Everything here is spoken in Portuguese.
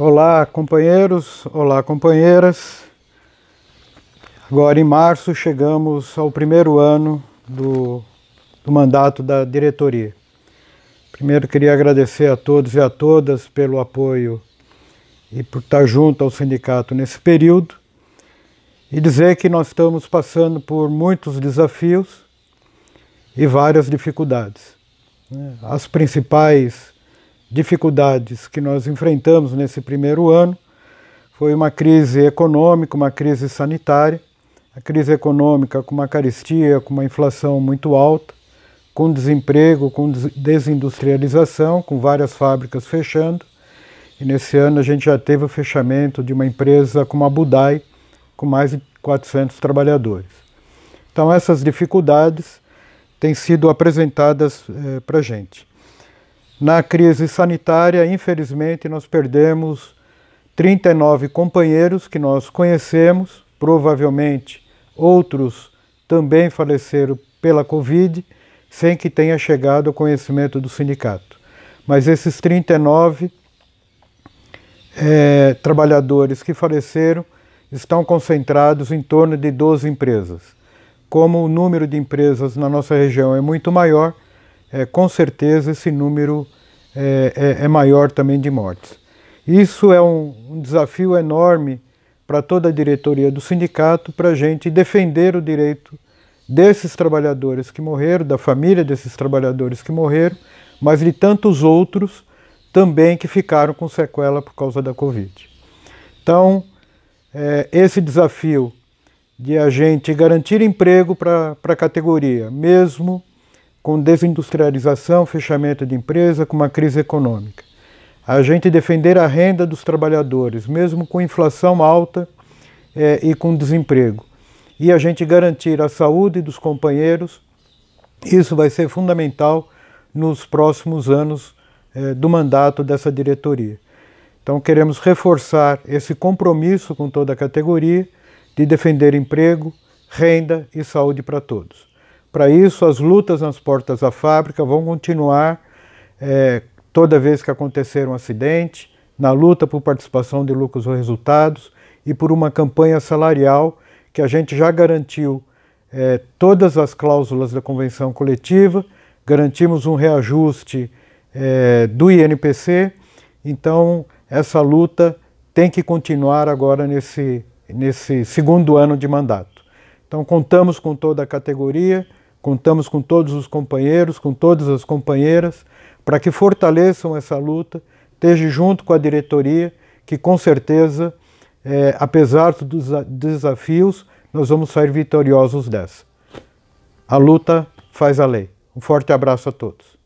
Olá, companheiros, olá, companheiras. Agora em março chegamos ao primeiro ano do, do mandato da diretoria. Primeiro queria agradecer a todos e a todas pelo apoio e por estar junto ao sindicato nesse período e dizer que nós estamos passando por muitos desafios e várias dificuldades. Né? As principais dificuldades que nós enfrentamos nesse primeiro ano foi uma crise econômica, uma crise sanitária, a crise econômica com uma caristia, com uma inflação muito alta, com desemprego, com desindustrialização, com várias fábricas fechando. E nesse ano a gente já teve o fechamento de uma empresa como a Budai, com mais de 400 trabalhadores. Então essas dificuldades têm sido apresentadas eh, para a gente. Na crise sanitária, infelizmente, nós perdemos 39 companheiros que nós conhecemos, provavelmente outros também faleceram pela Covid, sem que tenha chegado ao conhecimento do sindicato. Mas esses 39 é, trabalhadores que faleceram estão concentrados em torno de 12 empresas. Como o número de empresas na nossa região é muito maior, é, com certeza esse número é, é, é, maior também de mortes. Isso é um, um desafio enorme para toda a diretoria do sindicato para a gente defender o direito desses trabalhadores que morreram, da família desses trabalhadores que morreram, mas de tantos outros também que ficaram com sequela por causa da Covid. Então, é, esse desafio de a gente garantir emprego para a categoria, mesmo com desindustrialização, fechamento de empresa, com uma crise econômica. A gente defender a renda dos trabalhadores, mesmo com inflação alta é, e com desemprego. E a gente garantir a saúde dos companheiros, isso vai ser fundamental nos próximos anos é, do mandato dessa diretoria. Então, queremos reforçar esse compromisso com toda a categoria de defender emprego, renda e saúde para todos. Para isso, as lutas nas portas da fábrica vão continuar é, toda vez que acontecer um acidente, na luta por participação de lucros ou resultados e por uma campanha salarial que a gente já garantiu é, todas as cláusulas da convenção coletiva, garantimos um reajuste é, do INPC, então essa luta tem que continuar agora nesse, nesse segundo ano de mandato. Então contamos com toda a categoria Contamos com todos os companheiros, com todas as companheiras, para que fortaleçam essa luta, esteja junto com a diretoria, que com certeza, é, apesar dos desafios, nós vamos sair vitoriosos dessa. A luta faz a lei. Um forte abraço a todos.